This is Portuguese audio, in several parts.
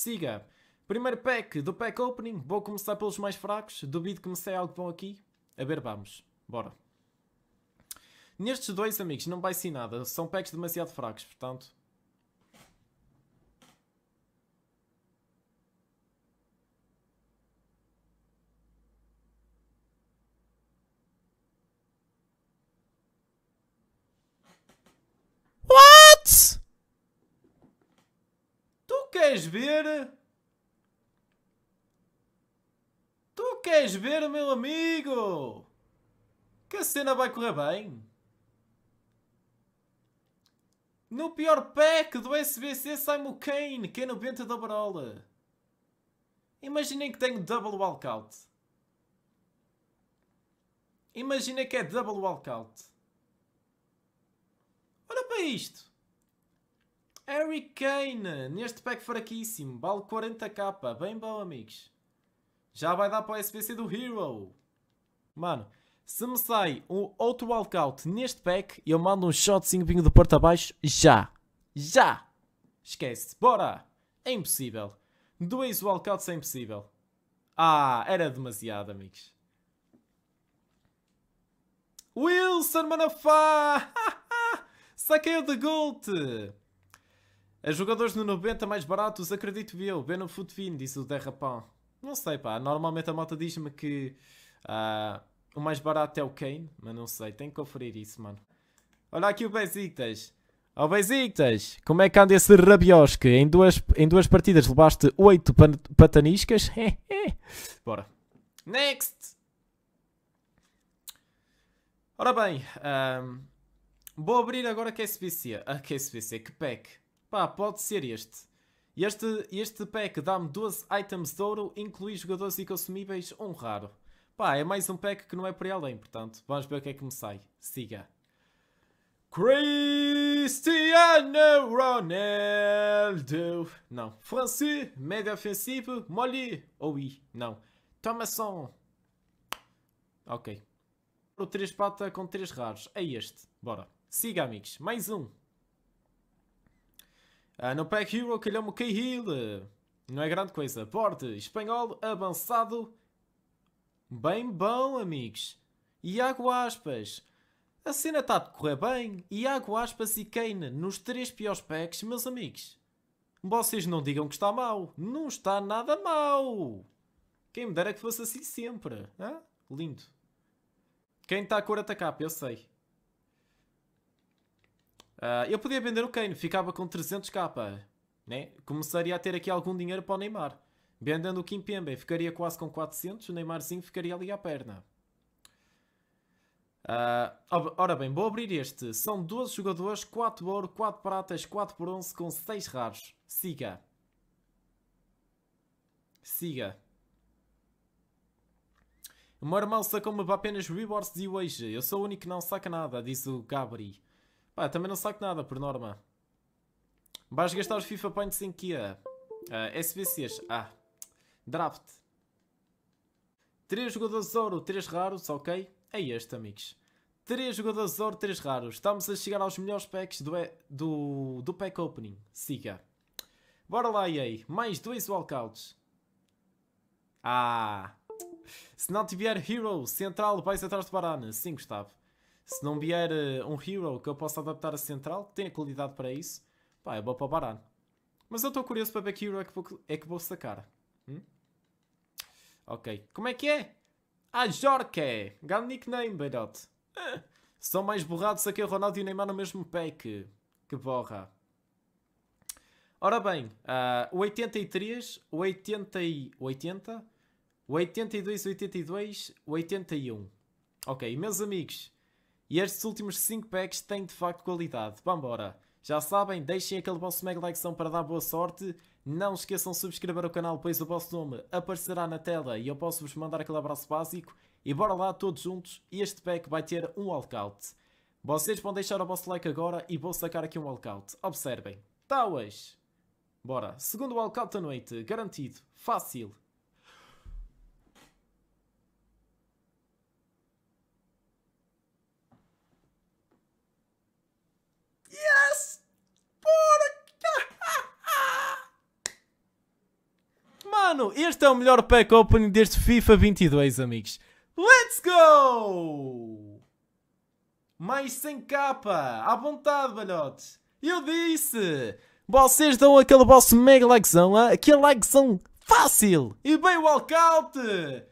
Siga. Primeiro pack do pack opening. Vou começar pelos mais fracos. Duvido que me saia algo bom aqui. A ver, vamos. Bora. Nestes dois, amigos, não vai ser nada. São packs demasiado fracos, portanto... queres ver? Tu queres ver, meu amigo? Que a cena vai correr bem. No pior pack do SBC sai-me o Kane, que é 90 da barola. Imaginem que tenho double walkout. Imaginem que é double walkout. Olha para isto. Harry Kane, neste pack fraquíssimo, vale 40k, bem bom amigos. Já vai dar para o SBC do Hero. Mano, se me sai um outro walkout neste pack, eu mando um shot 5 pingo do porta abaixo já. Já! Esquece, bora! É impossível. Dois walkouts é impossível. Ah, era demasiado amigos. Wilson Manafá! Saquei o de Gold! A jogadores no 90 mais baratos, acredito eu, bem no Futvin, disse o Derrapão. Não sei, pá. Normalmente a malta diz-me que uh, o mais barato é o Kane, mas não sei. tem que conferir isso, mano. Olha aqui o Besiktas. Ó oh, Besiktas, como é que anda esse rabiosque? Em duas, em duas partidas levaste 8 pataniscas? Bora. Next! Ora bem, um, ah, vou abrir agora a QSBC. A QSBC, que pack? Pá, pode ser este. Este, este pack dá-me 12 items de ouro, inclui jogadores e consumíveis, um raro. Pá, é mais um pack que não é por aí além, portanto, vamos ver o que é que me sai. Siga. Cristiano Ronaldo. Não. Francis, médio ofensivo, Molly. i não. Thomason. Ok. O 3 pata com 3 raros. É este. Bora. Siga, amigos. Mais um. Uh, no Pack Hero, calhou-me é Cahill. Não é grande coisa. Porte espanhol avançado. Bem bom, amigos. Iago Aspas. A cena está a correr bem. Iago Aspas e Kane nos três piores packs, meus amigos. Vocês não digam que está mal. Não está nada mal. Quem me dera que fosse assim sempre. Hã? Lindo. Quem está a cor atacar, eu sei. Uh, eu podia vender o Kane, ficava com 300k, né? Começaria a ter aqui algum dinheiro para o Neymar. Vendendo o Kimpembe, ficaria quase com 400, o Neymarzinho ficaria ali à perna. Uh, ora bem, vou abrir este. São 12 jogadores, 4 ouro, 4 pratas, 4 bronze com 6 raros. Siga. Siga. O meu irmão sacou-me apenas rewards de hoje. Eu sou o único que não saca nada, diz o Gabri. Pá, também não saco nada, por norma. Vais gastar os FIFA Points em que é? Uh, ah, SBCs. Ah. Draft. 3 jogadores ouro, 3 raros, ok? É este, amigos. 3 jogadores ouro, 3 raros. Estamos a chegar aos melhores packs do, e... do... do pack opening. Siga. Bora lá, EA. Mais 2 walkouts. Ah. Se não tiver Hero, Central, vais atrás de Barana. Sim, Gustavo. Se não vier eh, um hero que eu possa adaptar a central, que tenha qualidade para isso, pá, é bom para parar. Mas eu estou curioso para ver que hero é que vou, é que vou sacar. Hum? Ok. Como é que é? Ah, Jorge! Grande nickname, beirote. Ah, são mais borrados aqui o Ronaldo e o Neymar no mesmo pack. Que borra. Ora bem, uh, 83, 80, 80, 82, 82, 81. Ok, meus amigos, e estes últimos 5 packs têm de facto qualidade. Vambora! Já sabem, deixem aquele vosso mega likezão para dar boa sorte. Não esqueçam de subscrever o canal, pois o vosso nome aparecerá na tela e eu posso vos mandar aquele abraço básico. E bora lá, todos juntos, este pack vai ter um walkout. Vocês vão deixar o vosso like agora e vou sacar aqui um walkout. Observem. Tauas! Tá bora, segundo walkout da noite, garantido, fácil. Mano, este é o melhor pack opening deste FIFA 22, amigos. Let's go! Mais 100 capa, à vontade, balhotes. Eu disse! Vocês dão aquele vosso mega likezão, hein? aquele likezão fácil! E bem o walkout!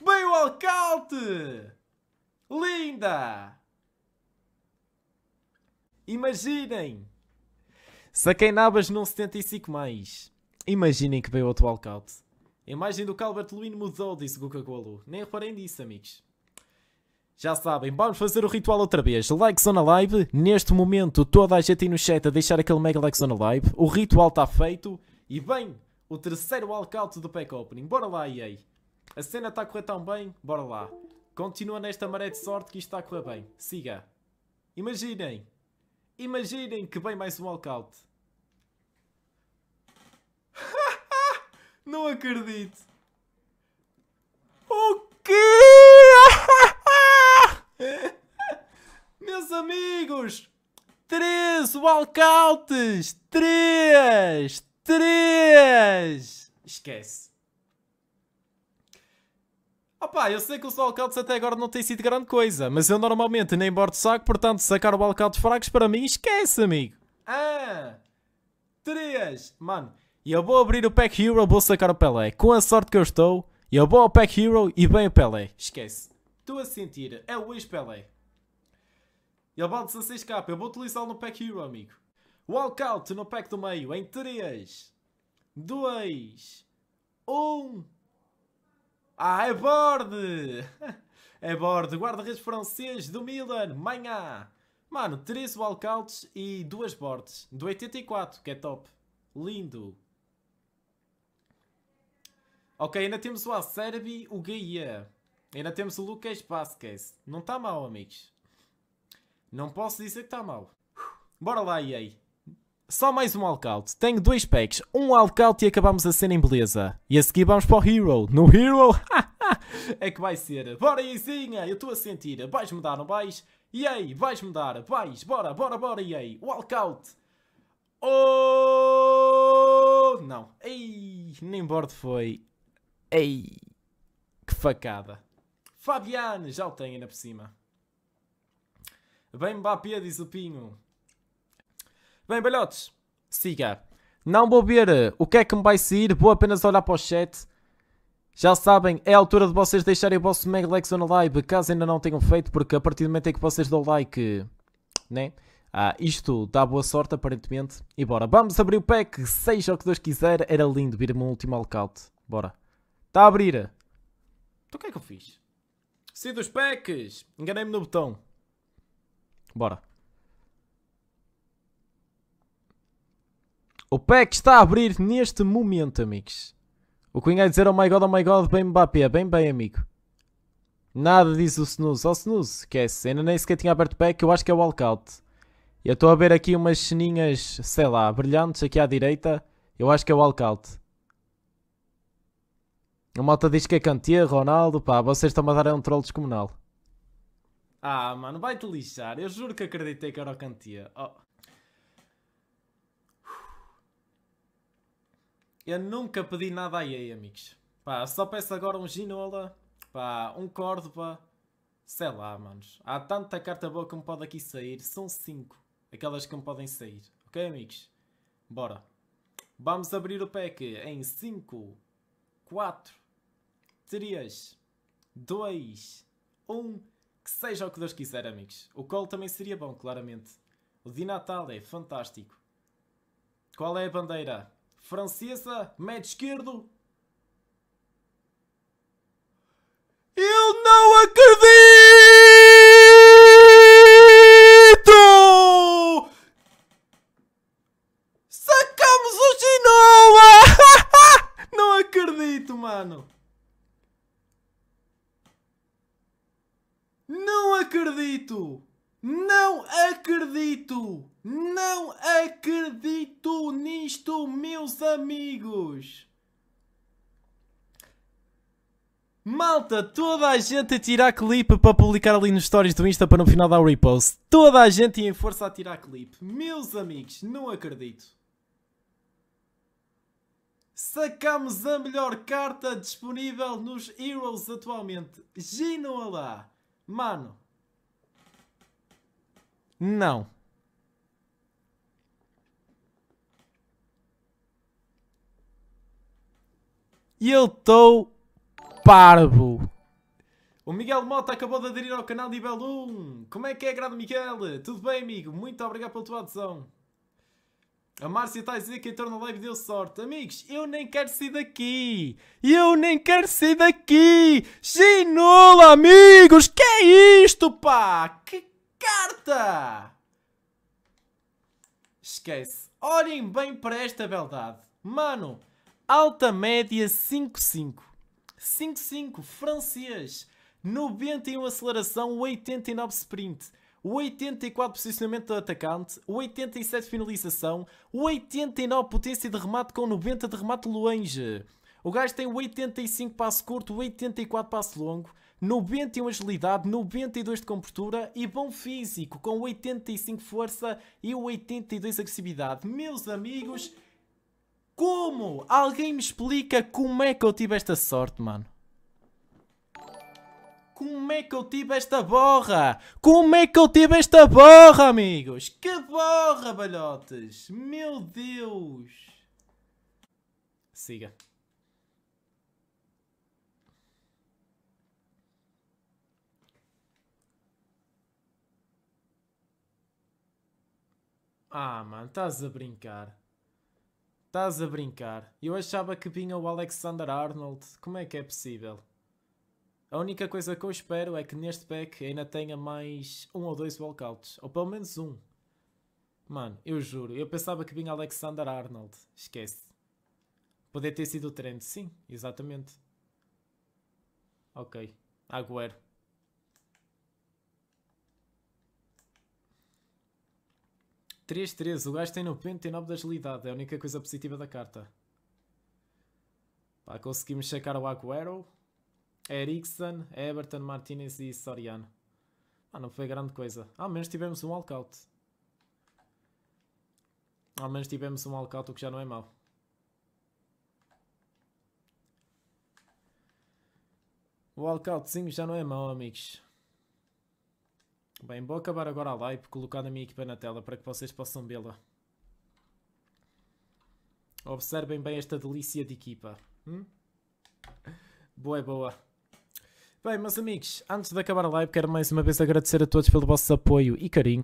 Bem o walkout! Linda! Imaginem! Saquei nabas num 75 mais. Imaginem que veio outro walkout. A imagem do Calvert Lewin mudou, disse Guga Golu. Nem reparem disso, amigos. Já sabem, vamos fazer o ritual outra vez. on a live. Neste momento, toda a gente aí no chat a deixar aquele mega on a live. O ritual está feito. E vem o terceiro walkout do pack opening. Bora lá, EA. A cena está a correr tão bem. Bora lá. Continua nesta maré de sorte que isto está a correr bem. Siga. Imaginem. Imaginem que vem mais um walkout. Não acredito. O quê? Meus amigos, três walkouts! Três! Três! Esquece. Opá, eu sei que os walkouts até agora não têm sido grande coisa, mas eu normalmente nem bordo saco, portanto sacar o walkouts fracos para mim esquece, amigo. Ah! Três! Mano, e eu vou abrir o Pack Hero, vou sacar o Pelé. Com a sorte que eu estou, eu vou ao Pack Hero e bem o Pelé. Esquece. Estou a sentir, é o ex-Pelé. Ele vale 16k, eu vou utilizá-lo no Pack Hero, amigo. Walkout no pack do meio, em 3, 2, 1. Ah, é borde! É borde, guarda-redes francês do Milan, manhã. Mano, 13 walkouts e 2 bordes, do 84, que é top. Lindo. Ok, ainda temos o Acerbi, o Gaia. Ainda temos o Lucas Vasquez. Não está mal, amigos. Não posso dizer que está mal. Bora lá, EA. Só mais um walkout. Tenho dois packs. Um walkout e acabamos a cena em beleza. E a seguir vamos para o Hero. No Hero, é que vai ser. Bora, Izinha, eu estou a sentir. Vais mudar, não vais? E aí, vais mudar. Vais, bora, bora, bora, e aí. Walkout. Oh, não. Ei, nem bordo foi. Ei, que facada. Fabiano, já o tem ainda por cima. Bem Mbappé, diz o Pinho. Bem, balhotes, siga. Não vou ver eh, o que é que me vai sair, vou apenas olhar para o chat. Já sabem, é a altura de vocês deixarem o vosso Mega Likes na live, caso ainda não tenham feito, porque a partir do momento em que vocês dão like, né? Ah, isto dá boa sorte, aparentemente. E bora, vamos abrir o pack, seja o que Deus quiser. Era lindo vir-me um último alcaute. Bora. Está a abrir. Então o que é que eu fiz? Saí dos packs. Enganei-me no botão. Bora. O pack está a abrir neste momento, amigos. O Cunha a dizer oh my god, oh my god, bem Mbappé, bem bem, amigo. Nada diz o Snooze. Oh Snooze, esquece. Ainda nem sequer tinha aberto o pack, eu acho que é o walkout. Eu estou a ver aqui umas ceninhas, sei lá, brilhantes aqui à direita. Eu acho que é o walkout. A malta diz que é Cantia Ronaldo, pá, vocês estão a dar um troll descomunal. Ah, mano, vai-te lixar. Eu juro que acreditei que era o Cantia. Oh. Eu nunca pedi nada a EA, amigos. Pá, só peço agora um Ginola, pá, um Córdoba, sei lá, manos. Há tanta carta boa que me pode aqui sair. São cinco aquelas que me podem sair. Ok, amigos? Bora. Vamos abrir o pack em 5, 4, 3, 2, 1, que seja o que Deus quiser, amigos. O colo também seria bom, claramente. O Di Natal é fantástico. Qual é a bandeira? Francesa, médio esquerdo. Eu não acredito! Não acredito nisto, meus amigos! Malta, toda a gente a tirar clipe para publicar ali nos stories do Insta para no final dar o repost. Toda a gente em força a tirar clipe. Meus amigos, não acredito. Sacamos a melhor carta disponível nos Heroes atualmente. Ginoa lá. Mano. Não. E eu estou parvo. O Miguel Mota acabou de aderir ao canal nível 1. Como é que é, grande Miguel? Tudo bem, amigo? Muito obrigado pela tua adesão. A Márcia está a dizer que entrou na live deu sorte. Amigos, eu nem quero sair daqui. Eu nem quero sair daqui. Ginola, amigos. Que é isto, pá? Que carta! Esquece. Olhem bem para esta beldade. Mano, Alta média 5.5. 5.5 francês. 91 aceleração, 89 sprint. 84 posicionamento do atacante, 87 finalização, 89 potência de remate com 90 de remate longe. O gajo tem 85 passo curto, 84 passo longo, 91 agilidade, 92 de compostura e bom físico com 85 força e 82 agressividade. Meus amigos, como? Alguém me explica como é que eu tive esta sorte, mano? Como é que eu tive esta borra? Como é que eu tive esta borra, amigos? Que borra, balhotes! Meu Deus! Siga. Ah, mano, estás a brincar. Estás a brincar. Eu achava que vinha o Alexander Arnold. Como é que é possível? A única coisa que eu espero é que neste pack ainda tenha mais um ou dois walkouts. Ou pelo menos um. Mano, eu juro. Eu pensava que vinha Alexander Arnold. Esquece. Poder ter sido o trend. Sim, exatamente. Ok. Agüero. 3-13, o gajo tem 99 de agilidade, é a única coisa positiva da carta. Pá, conseguimos checar o Aguero, Eriksen, Everton, Martinez e Soriano. Ah, não foi grande coisa. Ao menos tivemos um walkout. Ao menos tivemos um walkout, o que já não é mau. O walkoutzinho já não é mau, amigos. Bem, vou acabar agora a live colocando a minha equipa na tela para que vocês possam vê-la. Observem bem esta delícia de equipa. Hum? Boa é boa. Bem, meus amigos, antes de acabar a live, quero mais uma vez agradecer a todos pelo vosso apoio e carinho.